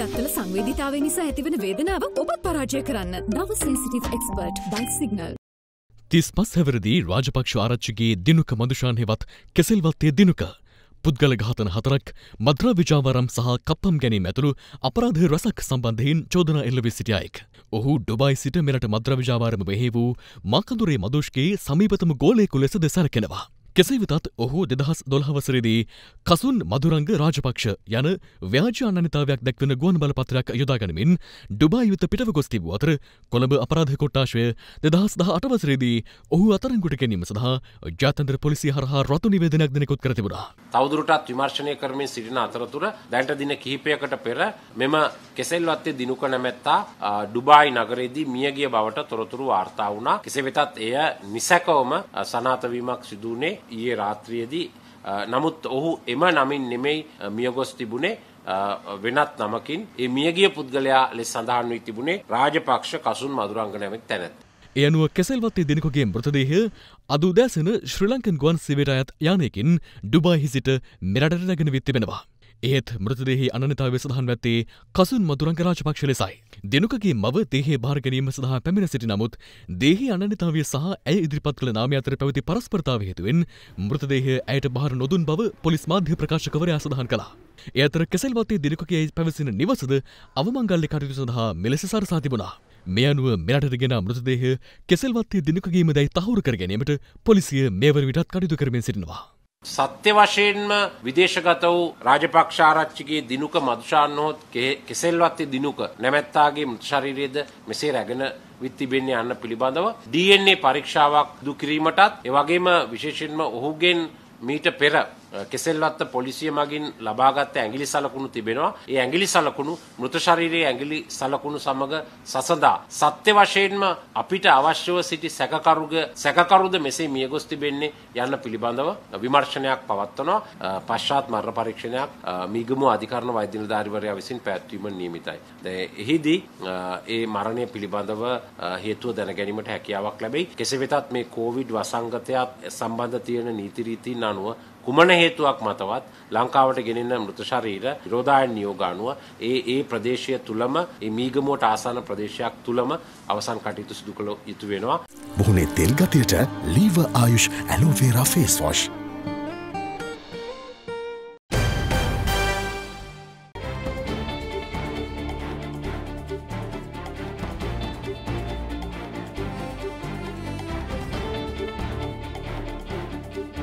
දත්තල සංවේධිතාව නිසා ඇතිවන වේදනාව ඔබත් පරාජය කරන්න දවසේසිටි එක්ස්පර්ට් බයි සිගනල්. තිස් පස් හැවරදී රාජපක්ෂ ආරච්චිගේ දිනුක මදුෂාන් හෙවත් කෙසෙල්වත්තේ දිනුක. පුද්ගල ඝාතන හතරක් මද්‍රා විජාවරම් සහ කප්පම් ගැනීම ඇතුළු අපරාධ රසක් සම්බන්ධයෙන් චෝදනා එල්ලවී සිටියයෙක්. ඔහු ඩොබයි සිට මෙරට මද්‍රවිජාවාරම වෙහේ වූ මකඳුරේ මදුෂ්ගේ සමීපතම ගෝලයකු ලෙස දෙසැලකෙනවා. කෙසේ වෙතත් ඔහු දෙදහස් දොල්හවසරේදී කසුන් මදුරංග රාජපක්ෂ යන ව්‍යාජ අනතාවයක් දැක්වන ගුවන් බලපත්‍රයක් යොදාගනිමින් ඩුබායුත පිටව ගොස් තිබූ අතර කොළඹ අපරාධ කොට්ටාශය දෙදහස් දහ අටවසරේදී ඔහු අතරංගුට ගැනීම සඳහා ජාතන්ත්‍ර පොලිසි හරහා රතු නිවේදනයක් දෙනෙකුත් කර තිබුණා. තවදුරටත් විමර්ශනය කරමින් සිටින අතරතුර දැනට දින කිහිපයකට පෙර මෙම කෙසෙල්වත්තේ දිනුක නැමැත්තා ඩුබායි නගරයේදී මියගිය බවට තොරතුරු වාර්තා වුණා. කෙසේ වෙතත් එය නිසැකවම සනාතවීමක් සිදු වුණේ ඊයේ රාත්‍රියේදී නමුත් ඔහු එම නමින් නෙමෙයි මියගොස් තිබුණේ වෙනත් නමකින් ඒ මියගිය පුද්ගලයා ලෙස සඳහන් වී තිබුණේ රාජපක්ෂ කසුන් මදුරංග නැමැති තැනැත්ත. ඒ අනුව කෙසල්වත්තේ දිනකගේ මෘතදේහය අද උදෑසන ශ්‍රී ලංකන් ගුවන් සේවයට අයත් යානයකින් ඩුබායි සිට මෙරටට නැගෙන වී තිබෙනවා. එහෙත් මෘතදේහි අනන්‍යතාවය සඳහන් වැත්තේ කසුන් මදුරංග රාජපක්ෂ ලෙසයි. දෙනුකගේ මව දේහේ භාරගැනීම සඳහා පැමිණ සිටි නමුත් දේහි අනන්‍යතාවය සහ ඇය ඉදිරිපත් කළ නාමය අතර පැවති පරස්පරතාව හේතුවෙන් මෘතදේහය ඇයට භාර නොදුන් බව පොලිස් මාධ්‍ය ප්‍රකාශකවරයා සඳහන් කළා. ඒ අතර කෙසල්වත්තේ දිනකගේ පැවසෙන නිවසද අවමංගල්‍ය කටයුතු සඳහා මෙලෙස සරසා තිබුණා. මේ අනුව මෙරටට ගෙන මෘතදේහ කෙසල්වත්තේ දිනකගීම දැයි තහවුරු කර ගැනීමට පොලිසිය මේවර විටත් කටයුතු කරමින් සිටිනවා. සත්‍ය වශයෙන්ම විදේශගත වූ රාජපක්ෂ ආරච්චිගේ දිනුක මදුෂාන් හොත් කෙසෙල්වත්තේ දිනුක නැමැත්තාගේ මෘත ශරීරයේද මෙසේ රැගෙන විත් තිබෙන්නේ යන්න පිළිබඳව DNA පරීක්ෂාවක් දු කිරීමටත් ඒ වගේම විශේෂයෙන්ම ඔහුගෙන් මීට පෙර කෙසෙල්වත්ත පොලිසිය මගින් ලබාගත් ඇඟිලි සලකුණු තිබෙනවා. ඒ ඇඟිලි සලකුණු මృత ශරීරයේ ඇඟිලි සලකුණු සමග සසඳා සත්‍ය වශයෙන්ම අපිට අවශ්‍යව සිටි සැකකරුග සැකකරුද මෙසේ මියගොස් තිබෙන්නේ යන්න පිළිබඳව විමර්ශනයක් පවත්වනවා. පශ්චාත් මරණ පරීක්ෂණයක් මීගමු අධිකරණ වෛද්‍ය නිලධාරිවරයා විසින් පැවැත්වීම නියමිතයි. එහිදී ඒ මරණය පිළිබඳව හේතුව දැන ගැනීමට හැකියාවක් ලැබෙයි. කෙසේ වෙතත් මේ කොවිඩ් වසංගතයත් සම්බන්ධ තියෙන නීති රීතීන් අනුව කුමන හේතුවක් මතවත් ලංකාවට ගෙනෙන මෘත ශරීර විරෝධායන නියෝග අනුව ඒ ඒ ප්‍රදේශය තුලම ඒ මීගමුවට ආසන්න ප්‍රදේශයක් තුලම අවසන් කටයුතු සිදු කළ යුතු වෙනවා. මුහුණේ තෙල් ගතියට ලීව ආයුෂ් ඇලෝවේරා ෆේස් වොෂ්